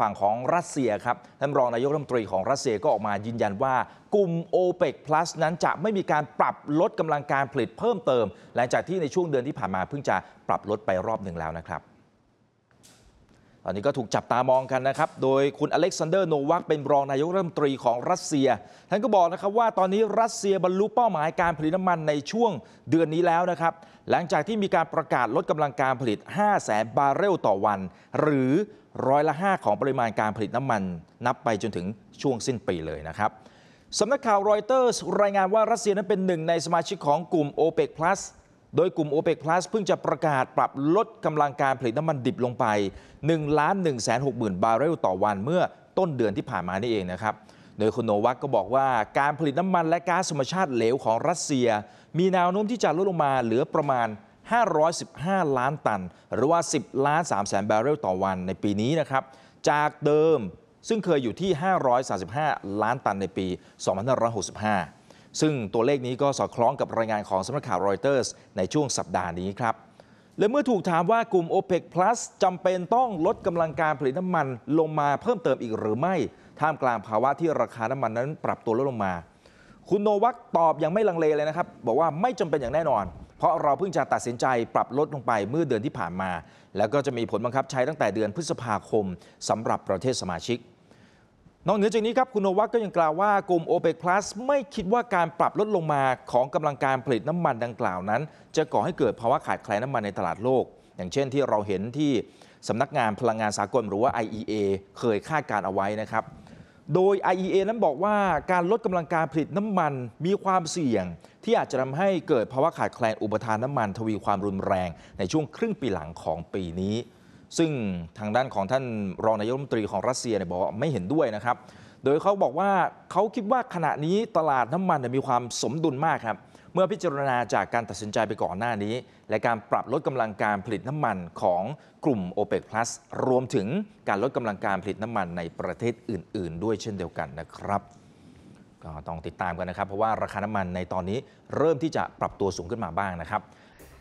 ฝั่งของรัสเซียครับท่านรองนายกรัฐมนตรีของรัสเซียก็ออกมายืนยันว่า กลุ่ม o p e ป plus นั้นจะไม่มีการปรับลดกำลังการผลิตเพิ่มเติม หลังจากที่ในช่วงเดือนที่ผ่านมาเพิ่งจะปรับลดไปรอบหนึ่งแล้วนะครับตอนนี้ก็ถูกจับตามองกันนะครับ โดยคุณอเล็กซานเดอร์โนวักเป็นรองนายกรัฐมนตรีของรัสเซีย ท่านก็บอกนะครับว่าตอนนี้รัสเซียบรรลุเป้าหมายการผลิตน้ำมันในช่วงเดือนนี้แล้วนะครับ หลังจากที่มีการประกาศลดกำลังการผลิต 5 0 0 0 0 0บาร์เรลต่อวัน หรือร้อยละ5ของปริมาณการผลิตน้ำมันนับไปจนถึงช่วงสิ้นปีเลยนะครับสำนักข่าวรอยเตอร์รายงานว่ารัสเซียนั้นเป็นหนึ่ง ในสมาชิกของกลุ่ม o p e ป Plus โดยกลุ่ม o p e ป Plus เพิ่งจะประกาศปรับลดกำลังการผลิตน้ำมันดิบลงไป1ล้าน1 6 0 0 0 บาร์เรลต่อวันเมื่อต้นเดือนที่ผ่านมานี่เองนะครับโดยคุณโนวักก็บอกว่า การผลิตน้ำมันและก๊าซธรรมชาติเหลวของรัสเซีย มีแนวโน้มที่จะลดลงมาเหลือประมาณ 515 ล้านตัน หรือว่า 10ล้าน3แสนบาร์เรลต่อวันในปีนี้นะครับจากเดิมซึ่งเคยอยู่ที่535ล้านตันในปี2565ซึ่งตัวเลขนี้ก็สอดคล้องกับรายงานของสำนักข่าวรอยเตอร์สในช่วงสัปดาห์นี้ครับ และเมื่อถูกถามว่ากลุ่ม o p e ป Plus จำเป็นต้องลดกำลังการผลิตน้ำมันลงมาเพิ่มเติมอีกหรือไม่ท่ามกลางภาวะที่ราคาน้ำมันนั้นปรับตัวลดลงมา คุณโนวักตอบอย่างไม่ลังเลเลยนะครับ บอกว่าไม่จำเป็นอย่างแน่นอน เพราะเราเพิ่งจะตัดสินใจปรับลดลงไปเมื่อเดือนที่ผ่านมา แล้วก็จะมีผลบังคับใช้ตั้งแต่เดือนพฤษภาคมสำหรับประเทศสมาชิกนอกเหนือจากนี้ครับคุณโนวัตก็ยังกล่าวว่ากลุ่ม o p e ป Plus ไม่คิดว่าการปรับลดลงมาของกำลังการผลิตน้ำมันดังกล่าวนั้น จะก่อให้เกิดภาวะขาดแคลนน้ำมันในตลาดโลก อย่างเช่นที่เราเห็นที่สำนักงานพลังงานสากลหรือว่า IEA เคยคาดการเอาไว้นะครับ โดย IEA นั้นบอกว่าการลดกำลังการผลิตน้ำมันมีความเสี่ยง ที่อาจจะทำให้เกิดภาวะขาดแคลนอุปทานน้ำมันทวีความรุนแรงในช่วงครึ่งปีหลังของปีนี้ซึ่งทางด้านของท่านรองนายกรัฐมนตรีของรัสเซียเนี่ยบอกว่าไม่เห็นด้วยนะครับ โดยเขาบอกว่าเขาคิดว่าขณะนี้ตลาดน้ำมันมีความสมดุลมากครับ เมื่อพิจารณาจากการตัดสินใจไปก่อนหน้านี้ และการปรับลดกำลังการผลิตน้ำมันของกลุ่ม o p e ป Plus รวมถึงการลดกำลังการผลิตน้ำมันในประเทศอื่นๆ ด้วยเช่นเดียวกันนะครับ ก็ต้องติดตามกันนะครับเพราะว่า ราคาน้ำมันในตอนนี้เริ่มที่จะปรับตัวสูงขึ้นมาบ้างนะครับ